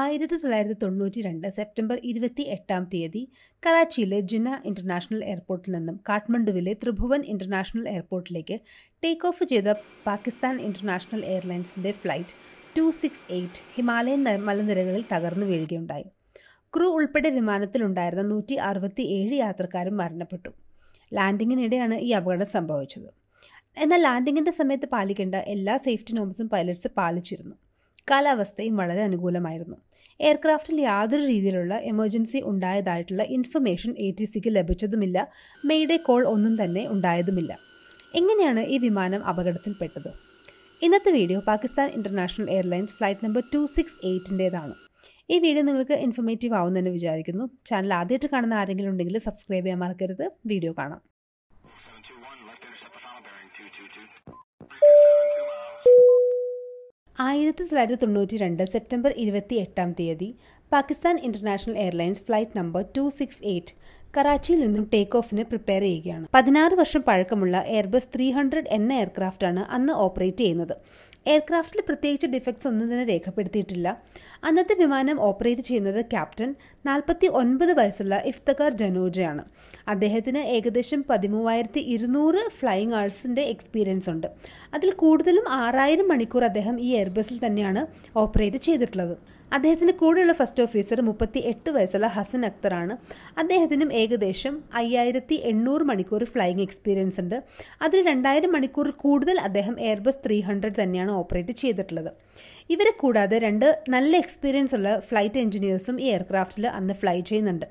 ആയിരത്തി തൊള്ളായിരത്തി തൊണ്ണൂറ്റി രണ്ട് സെപ്റ്റംബർ ഇരുപത്തി എട്ടാം തീയതി കറാച്ചിയിലെ ജിന ഇന്റർനാഷണൽ എയർപോർട്ടിൽ നിന്നും കാഠ്മണ്ഡുവിലെ ത്രിഭുവൻ ഇന്റർനാഷണൽ എയർപോർട്ടിലേക്ക് ടേക്ക് ഓഫ് ചെയ്ത പാകിസ്ഥാൻ ഇന്റർനാഷണൽ എയർലൈൻസിന്റെ flight two six eight Himalayan മലനിരകളിൽ തകർന്നു വീഴുകയുണ്ടായി ക്രൂ ഉൾപ്പെടെ വിമാനത്തിലുണ്ടായിരുന്ന നൂറ്റി അറുപത്തി ഏഴ് യാത്രക്കാരും മരണപ്പെട്ടു ലാൻഡിങ്ങിനിടെയാണ് ഈ അപകടം സംഭവിച്ചത് എന്നാൽ ലാൻഡിങ്ങിൻ്റെ സമയത്ത് പാലിക്കേണ്ട എല്ലാ സേഫ്റ്റി നോംസും പൈലറ്റ്സ് പാലിച്ചിരുന്നു കാലാവസ്ഥയും വളരെ അനുകൂലമായിരുന്നു എയർക്രാഫ്റ്റിൽ യാതൊരു രീതിയിലുള്ള എമർജൻസി ഉണ്ടായതായിട്ടുള്ള ഇൻഫർമേഷൻ എ ടി സിക്ക് ലഭിച്ചതുമില്ല മെയ്ഡേ കോൾ ഒന്നും തന്നെ ഉണ്ടായതുമില്ല എങ്ങനെയാണ് ഈ വിമാനം അപകടത്തിൽപ്പെട്ടത് ഇന്നത്തെ video Pakistan international airlines flight number two six എയ്റ്റിൻ്റേതാണ് ഈ വീഡിയോ നിങ്ങൾക്ക് ഇൻഫർമേറ്റീവ് ആവുമെന്ന് വിചാരിക്കുന്നു ചാനൽ ആദ്യമായിട്ട് കാണുന്ന ആരെങ്കിലും ഉണ്ടെങ്കിൽ സബ്സ്ക്രൈബ് ചെയ്യാൻ മറക്കരുത് വീഡിയോ കാണാം ആയിരത്തി തൊള്ളായിരത്തി തൊണ്ണൂറ്റി രണ്ട് സെപ്റ്റംബർ ഇരുപത്തി എട്ടാം തീയതി Pakistan international airlines flight number two six eight കറാച്ചിയിൽ നിന്നും ടേക്ക് ഓഫിന് പ്രിപ്പയർ ചെയ്യുകയാണ് പതിനാറ് വർഷം പഴക്കമുള്ള എയർബസ് ത്രീ ഹൺഡ്രഡ് എന്ന എയർക്രാഫ്റ്റാണ് അന്ന് ഓപ്പറേറ്റ് ചെയ്യുന്നത് എയർക്രാഫ്റ്റിൽ പ്രത്യേകിച്ച് ഡിഫക്ട്സ് ഒന്നും തന്നെ രേഖപ്പെടുത്തിയിട്ടില്ല അന്നത്തെ വിമാനം ഓപ്പറേറ്റ് ചെയ്യുന്നത് ക്യാപ്റ്റൻ നാൽപ്പത്തി ഒൻപത് വയസ്സുള്ള ഇഫ്തഖാർ ജനോജയാണ് അദ്ദേഹത്തിന് ഏകദേശം പതിമൂവായിരത്തി ഇരുന്നൂറ് ഫ്ലൈയിങ് ആഴ്സിൻ്റെ എക്സ്പീരിയൻസ് ഉണ്ട് അതിൽ കൂടുതലും ആറായിരം മണിക്കൂർ അദ്ദേഹം ഈ എയർബസിൽ തന്നെയാണ് ഓപ്പറേറ്റ് ചെയ്തിട്ടുള്ളത് അദ്ദേഹത്തിൻ്റെ കൂടെയുള്ള ഫസ്റ്റ് ഓഫീസർ മുപ്പത്തി എട്ട് വയസ്സുള്ള ഹസൻ അക്തറാണ് അദ്ദേഹത്തിനും ഏകദേശം അയ്യായിരത്തി എണ്ണൂറ് മണിക്കൂർ ഫ്ലൈയിങ് എക്സ്പീരിയൻസ് ഉണ്ട് അതിൽ രണ്ടായിരം മണിക്കൂർ കൂടുതൽ അദ്ദേഹം എയർബസ് ത്രീ ഹൺഡ്രഡ് തന്നെയാണ് ഓപ്പറേറ്റ് ചെയ്തിട്ടുള്ളത് ഇവരെ കൂടാതെ രണ്ട് നല്ല എക്സ്പീരിയൻസ് ഉള്ള ഫ്ലൈറ്റ് എഞ്ചിനീയേഴ്സും ഈ എയർക്രാഫ്റ്റിൽ അന്ന് ഫ്ലൈ ചെയ്യുന്നുണ്ട്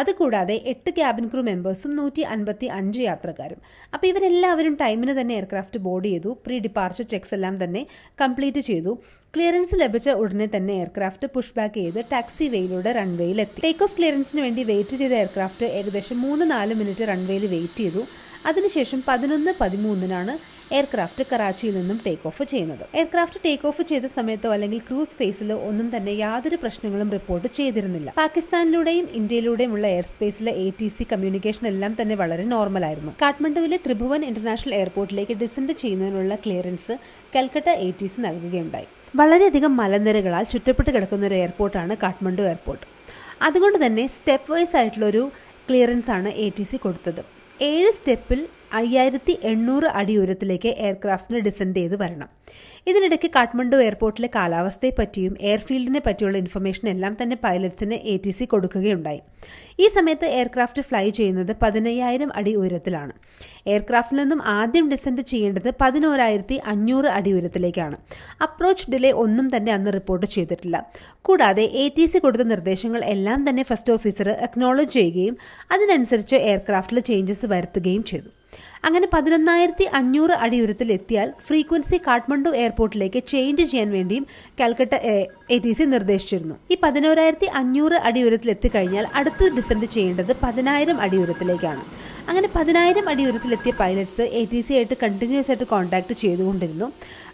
അതുകൂടാതെ എട്ട് ക്യാബിൻ ക്രൂ മെമ്പേഴ്സും നൂറ്റി അൻപത്തി അഞ്ച് യാത്രക്കാരും അപ്പോൾ ഇവരെല്ലാവരും ടൈമിന് തന്നെ എയർക്രാഫ്റ്റ് ബോർഡ് ചെയ്തു പ്രീ ഡിപ്പാർച്ചർ ചെക്സ് എല്ലാം തന്നെ കംപ്ലീറ്റ് ചെയ്തു ക്ലിയറൻസ് ലഭിച്ച ഉടനെ തന്നെ എയർക്രാഫ്റ്റ് പുഷ് ബാക്ക് ചെയ്ത് ടാക്സി വേയിലൂടെ റൺവേയിലെത്തി ടേക്ക് ഓഫ് ക്ലിയറൻസിന് വേണ്ടി വെയിറ്റ് ചെയ്ത എയർക്രാഫ്റ്റ് ഏകദേശം മൂന്ന് നാല് മിനിറ്റ് റൺവേയിൽ വെയിറ്റ് ചെയ്തു അതിനുശേഷം പതിനൊന്ന് പതിമൂന്നിനാണ് എയർക്രാഫ്റ്റ് കറാച്ചിയിൽ നിന്നും ടേക്ക് ഓഫ് ചെയ്യുന്നത് എയർക്രാഫ്റ്റ് ടേക്ക് ഓഫ് ചെയ്ത സമയത്തോ അല്ലെങ്കിൽ ക്രൂസ് ഫേസിലോ ഒന്നും തന്നെ യാതൊരു പ്രശ്നങ്ങളും റിപ്പോർട്ട് ചെയ്തിരുന്നില്ല പാകിസ്ഥാനിലൂടെയും ഇന്ത്യയിലൂടെയും ഉള്ള എയർ സ്പേസിലെ എ ടി സി കമ്മ്യൂണിക്കേഷൻ എല്ലാം തന്നെ വളരെ നോർമലായിരുന്നു കാഠ്മണ്ഡുവിലെ ത്രിഭുവൻ ഇന്റർനാഷണൽ എയർപോർട്ടിലേക്ക് ഡിസെൻഡ് ചെയ്യുന്നതിനുള്ള clearance Calcutta A T C നൽകുകയുണ്ടായി വളരെയധികം മലനിരകളാൽ ചുറ്റപ്പെട്ട് കിടക്കുന്ന ഒരു എയർപോർട്ടാണ് കാഠ്മണ്ഡു എയർപോർട്ട് അതുകൊണ്ട് തന്നെ സ്റ്റെപ്പ് വൈസ് ആയിട്ടുള്ളൊരു ക്ലിയറൻസ് ആണ് എ ടി സി കൊടുത്തത് ഏഴ് സ്റ്റെപ്പിൽ അയ്യായിരത്തി എണ്ണൂറ് അടി ഉയരത്തിലേക്ക് എയർക്രാഫ്റ്റിന് ഡിസെൻഡ് ചെയ്ത് വരണം ഇതിനിടയ്ക്ക് കാഠ്മണ്ഡു എയർപോർട്ടിലെ കാലാവസ്ഥയെ പറ്റിയും എയർഫീൽഡിനെ പറ്റിയുള്ള ഇൻഫർമേഷൻ എല്ലാം തന്നെ പൈലറ്റ്സിന് എ ടി സി കൊടുക്കുകയുണ്ടായി ഈ സമയത്ത് എയർക്രാഫ്റ്റ് ഫ്ലൈ ചെയ്യുന്നത് പതിനയ്യായിരം അടി ഉയരത്തിലാണ് എയർക്രാഫ്റ്റിൽ നിന്നും ആദ്യം ഡിസെൻഡ് ചെയ്യേണ്ടത് പതിനോരായിരത്തി അഞ്ഞൂറ് അടി ഉയരത്തിലേക്കാണ് അപ്രോച്ച് ഡിലേ ഒന്നും തന്നെ അന്ന് റിപ്പോർട്ട് ചെയ്തിട്ടില്ല കൂടാതെ എ ടി സി കൊടുത്ത നിർദ്ദേശങ്ങൾ എല്ലാം തന്നെ ഫസ്റ്റ് ഓഫീസർ അക്നോളജ് ചെയ്യുകയും അതിനനുസരിച്ച് എയർക്രാഫ്റ്റിൽ ചേഞ്ചസ് വരുത്തുകയും ചെയ്തു അങ്ങനെ പതിനൊന്നായിരത്തി അഞ്ഞൂറ് അടി ഉയരത്തിൽ എത്തിയാൽ ഫ്രീക്വൻസി കാഠ്മണ്ഡു എയർപോർട്ടിലേക്ക് ചേഞ്ച് ചെയ്യാൻ വേണ്ടിയും കാൽക്കട്ട എ ടി സി നിർദ്ദേശിച്ചിരുന്നു ഈ പതിനോരായിരത്തി അഞ്ഞൂറ് അടി ഉയരത്തിൽ എത്തിക്കഴിഞ്ഞാൽ അടുത്ത് ഡിസെൻഡ് ചെയ്യേണ്ടത് പതിനായിരം അടി ഉയരത്തിലേക്കാണ് അങ്ങനെ പതിനായിരം അടി എത്തിയ പൈലറ്റ്സ് എ ടി സി ആയിട്ട് കണ്ടിന്യൂസ് ആയിട്ട് കോൺടാക്ട് ചെയ്തുകൊണ്ടിരുന്നു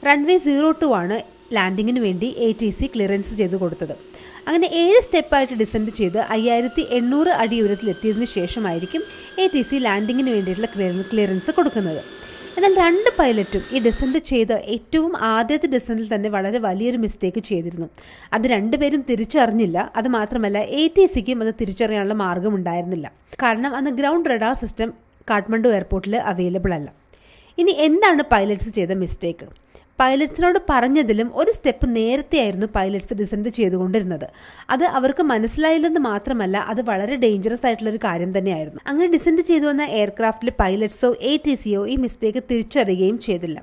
റൺവേ സീറോ ടു ആണ് ലാൻഡിങ്ങിന് വേണ്ടി എ ടി സി ക്ലിയറൻസ് ചെയ്തു കൊടുത്തത് അങ്ങനെ ഏഴ് സ്റ്റെപ്പായിട്ട് ഡിസെൻഡ് ചെയ്ത് അയ്യായിരത്തി എണ്ണൂറ് അടി എത്തിയതിന് ശേഷമായിരിക്കും എ ടി സി ലാൻഡിങ്ങിന് വേണ്ടിയിട്ടുള്ള ക്ലിയറൻസ് കൊടുക്കുന്നത് എന്നാൽ രണ്ട് പൈലറ്റും ഈ ഡിസെൻഡ് ചെയ്ത ഏറ്റവും ആദ്യത്തെ ഡിസെൻഡിൽ തന്നെ വളരെ വലിയൊരു മിസ്റ്റേക്ക് ചെയ്തിരുന്നു അത് രണ്ടുപേരും തിരിച്ചറിഞ്ഞില്ല അത് മാത്രമല്ല എ ടി സിക്കും അത് തിരിച്ചറിയാനുള്ള മാർഗം ഉണ്ടായിരുന്നില്ല കാരണം അന്ന് ഗ്രൗണ്ട് റഡാർ സിസ്റ്റം കാഠ്മണ്ഡു എയർപോർട്ടിൽ അവൈലബിൾ അല്ല ഇനി എന്താണ് പൈലറ്റ്സ് ചെയ്ത മിസ്റ്റേക്ക് പൈലറ്റ്സിനോട് പറഞ്ഞതിലും ഒരു സ്റ്റെപ്പ് നേരത്തെയായിരുന്നു പൈലറ്റ്സ് ഡിസെൻഡ് ചെയ്തുകൊണ്ടിരുന്നത് അത് അവർക്ക് മനസ്സിലായില്ലെന്ന് മാത്രമല്ല അത് വളരെ ഡേഞ്ചറസ് ആയിട്ടുള്ള ഒരു കാര്യം തന്നെയായിരുന്നു അങ്ങനെ ഡിസെൻഡ് ചെയ്തു വന്ന എയർക്രാഫ്റ്റിലെ പൈലറ്റ്സോ എ ടി സിയോ ഈ മിസ്റ്റേക്ക് തിരിച്ചറിയുകയും ചെയ്തില്ല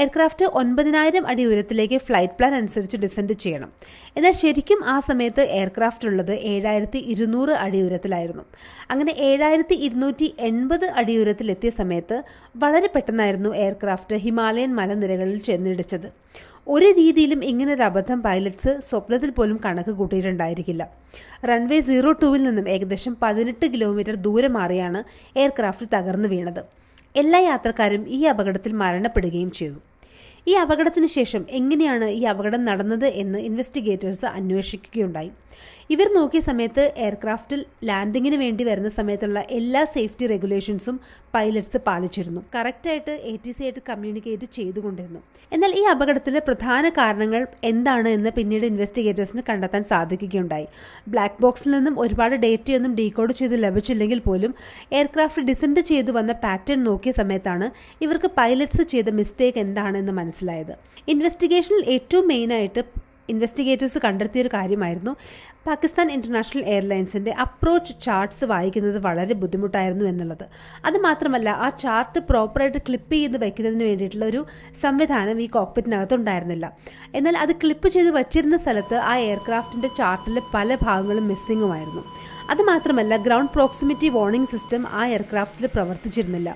എയർക്രാഫ്റ്റ് ഒൻപതിനായിരം അടി ഉയരത്തിലേക്ക് ഫ്ലൈറ്റ് പ്ലാൻ അനുസരിച്ച് ഡിസെൻഡ് ചെയ്യണം എന്നാൽ ശരിക്കും ആ സമയത്ത് എയർക്രാഫ്റ്റ് ഉള്ളത് ഏഴായിരത്തി ഇരുന്നൂറ് അടി ഉയരത്തിലായിരുന്നു അങ്ങനെ ഏഴായിരത്തി ഇരുന്നൂറ്റി എൺപത് അടി ഉയരത്തിലെത്തിയ സമയത്ത് വളരെ പെട്ടെന്നായിരുന്നു എയർക്രാഫ്റ്റ് ഹിമാലയൻ മലനിരകളിൽ ചെന്നിടിച്ചത് ഒരു രീതിയിലും ഇങ്ങനൊരു അബദ്ധം പൈലറ്റ്സ് സ്വപ്നത്തിൽ പോലും കണക്ക് കൂട്ടിയിട്ടുണ്ടായിരിക്കില്ല റൺവേ സീറോ ടുവിൽ നിന്നും ഏകദേശം പതിനെട്ട് കിലോമീറ്റർ ദൂരെ മാറിയാണ് എയർക്രാഫ്റ്റ് തകർന്നു വീണത് എല്ലാ യാത്രക്കാരും ഈ അപകടത്തിൽ മരണപ്പെടുകയും ചെയ്തു ഈ അപകടത്തിന് ശേഷം എങ്ങനെയാണ് ഈ അപകടം നടന്നത് എന്ന് ഇൻവെസ്റ്റിഗേറ്റേഴ്സ് അന്വേഷിക്കുകയുണ്ടായി ഇവർ നോക്കിയ സമയത്ത് എയർക്രാഫ്റ്റിൽ ലാൻഡിങ്ങിന് വേണ്ടി വരുന്ന സമയത്തുള്ള എല്ലാ സേഫ്റ്റി റെഗുലേഷൻസും പൈലറ്റ്സ് പാലിച്ചിരുന്നു കറക്റ്റായിട്ട് എ ടി സി ആയിട്ട് കമ്മ്യൂണിക്കേറ്റ് ചെയ്തുകൊണ്ടിരുന്നു എന്നാൽ ഈ അപകടത്തിലെ പ്രധാന കാരണങ്ങൾ എന്താണ് എന്ന് പിന്നീട് ഇൻവെസ്റ്റിഗേറ്റേഴ്സിന് കണ്ടെത്താൻ സാധിക്കുകയുണ്ടായി ബ്ലാക്ക് ബോക്സിൽ നിന്നും ഒരുപാട് ഡേറ്റയൊന്നും ഡീകോഡ് ചെയ്ത് ലഭിച്ചില്ലെങ്കിൽ പോലും എയർക്രാഫ്റ്റ് ഡിസെൻഡ് ചെയ്തു വന്ന പാറ്റേൺ നോക്കിയ സമയത്താണ് ഇവർക്ക് പൈലറ്റ്സ് ചെയ്ത മിസ്റ്റേക്ക് എന്താണെന്ന് മനസ്സിലായത് ഇൻവെസ്റ്റിഗേഷനിൽ ഏറ്റവും മെയിനായിട്ട് ഇൻവെസ്റ്റിഗേറ്റേഴ്സ് കണ്ടെത്തിയൊരു കാര്യമായിരുന്നു പാകിസ്ഥാൻ ഇന്റർനാഷണൽ എയർലൈൻസിന്റെ അപ്രോച്ച് ചാർട്ട്സ് വായിക്കുന്നത് വളരെ ബുദ്ധിമുട്ടായിരുന്നു എന്നുള്ളത് അത് മാത്രമല്ല ആ ചാർട്ട് പ്രോപ്പറായിട്ട് ക്ലിപ്പ് ചെയ്ത് വയ്ക്കുന്നതിന് വേണ്ടിയിട്ടുള്ള ഒരു സംവിധാനം ഈ കോക്പിറ്റിനകത്ത് ഉണ്ടായിരുന്നില്ല എന്നാൽ അത് ക്ലിപ്പ് ചെയ്ത് വച്ചിരുന്ന സ്ഥലത്ത് ആ എയർക്രാഫ്റ്റിന്റെ ചാർട്ടിലെ പല ഭാഗങ്ങളും മിസ്സിങ്ങുമായിരുന്നു അതുമാത്രമല്ല ഗ്രൗണ്ട് പ്രോക്സിമിറ്റി വാർണിംഗ് സിസ്റ്റം ആ എയർക്രാഫ്റ്റിൽ പ്രവർത്തിച്ചിരുന്നില്ല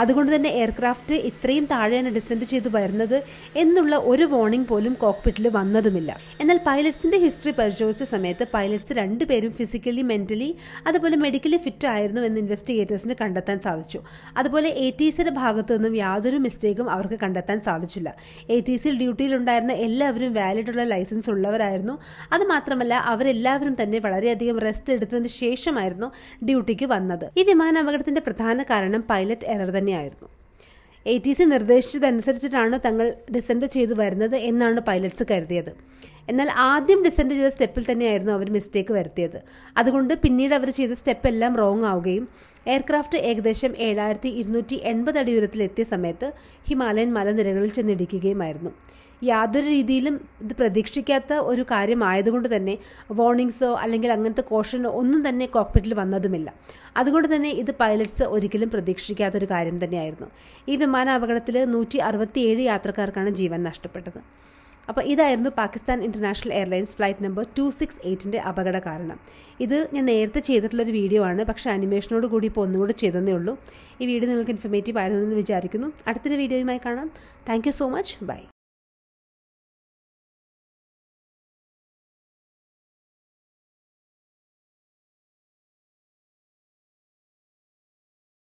അതുകൊണ്ട് തന്നെ എയർക്രാഫ്റ്റ് ഇത്രയും താഴെയാണ് ഡിസെൻഡ് ചെയ്ത് വരുന്നത് എന്നുള്ള ഒരു വാർണിംഗ് പോലും കോക്പിറ്റിൽ വന്നതുമില്ല എന്നാൽ പൈലറ്റ്സിന്റെ ഹിസ്റ്ററി പരിശോധിച്ച സമയത്ത് പൈലറ്റ്സ് രണ്ടുപേരും ഫിസിക്കലി മെൻ്റലി അതുപോലെ മെഡിക്കലി ഫിറ്റ് ആയിരുന്നു എന്ന് ഇൻവെസ്റ്റിഗേറ്റേഴ്സിന് കണ്ടെത്താൻ സാധിച്ചു അതുപോലെ എ ടി സിയുടെ ഭാഗത്തു നിന്നും യാതൊരു മിസ്റ്റേക്കും അവർക്ക് കണ്ടെത്താൻ സാധിച്ചില്ല എ ടി സിയിൽ ഡ്യൂട്ടിയിലുണ്ടായിരുന്ന എല്ലാവരും വാലിഡുള്ള ലൈസൻസ് ഉള്ളവരായിരുന്നു അത് മാത്രമല്ല അവരെല്ലാവരും തന്നെ വളരെയധികം റെസ്റ്റ് എടുത്തതിന് ശേഷമായിരുന്നു ഡ്യൂട്ടിക്ക് വന്നത് ഈ വിമാനാപകടത്തിന്റെ പ്രധാന കാരണം പൈലറ്റ് എറർ തന്നെയായിരുന്നു എ ടി സി നിർദ്ദേശിച്ചതനുസരിച്ചിട്ടാണ് തങ്ങൾ ഡിസെൻഡ് ചെയ്തു വരുന്നത് എന്നാണ് പൈലറ്റ്സ് കരുതിയത് എന്നാൽ ആദ്യം ഡിസെൻഡ് ചെയ്ത സ്റ്റെപ്പിൽ തന്നെയായിരുന്നു അവർ മിസ്റ്റേക്ക് വരുത്തിയത് അതുകൊണ്ട് പിന്നീട് അവർ ചെയ്ത സ്റ്റെപ്പ് എല്ലാം റോങ് ആവുകയും എയർക്രാഫ്റ്റ് ഏകദേശം ഏഴായിരത്തി ഇരുന്നൂറ്റി എൺപത് അടി ഉയരത്തിലെത്തിയ സമയത്ത് ഹിമാലയൻ മലനിരകളിൽ ചെന്നിടിക്കുകയുമായിരുന്നു യാതൊരു രീതിയിലും ഇത് പ്രതീക്ഷിക്കാത്ത ഒരു കാര്യമായതുകൊണ്ട് തന്നെ വാർണിങ്സോ അല്ലെങ്കിൽ അങ്ങനത്തെ കോഷനോ ഒന്നും തന്നെ കോക്പിറ്റിൽ വന്നതുമില്ല അതുകൊണ്ട് തന്നെ ഇത് പൈലറ്റ്സ് ഒരിക്കലും പ്രതീക്ഷിക്കാത്തൊരു കാര്യം തന്നെയായിരുന്നു ഈ വിമാന അപകടത്തിൽ നൂറ്റി യാത്രക്കാർക്കാണ് ജീവൻ നഷ്ടപ്പെട്ടത് അപ്പോൾ ഇതായിരുന്നു Pakistan international airlines flight number two six എയ്റ്റിൻ്റെ അപകട കാരണം ഇത് ഞാൻ നേരത്തെ ചെയ്തിട്ടുള്ളൊരു വീഡിയോ ആണ് പക്ഷേ അനിമേഷനോട് കൂടി ഇപ്പോൾ ഒന്നുകൂടി ചെയ്തതേ ഉള്ളൂ ഈ വീഡിയോ നിങ്ങൾക്ക് ഇൻഫർമേറ്റീവ് എന്ന് വിചാരിക്കുന്നു അടുത്തൊരു വീഡിയോയുമായി കാണാം താങ്ക് സോ മച്ച് ബൈ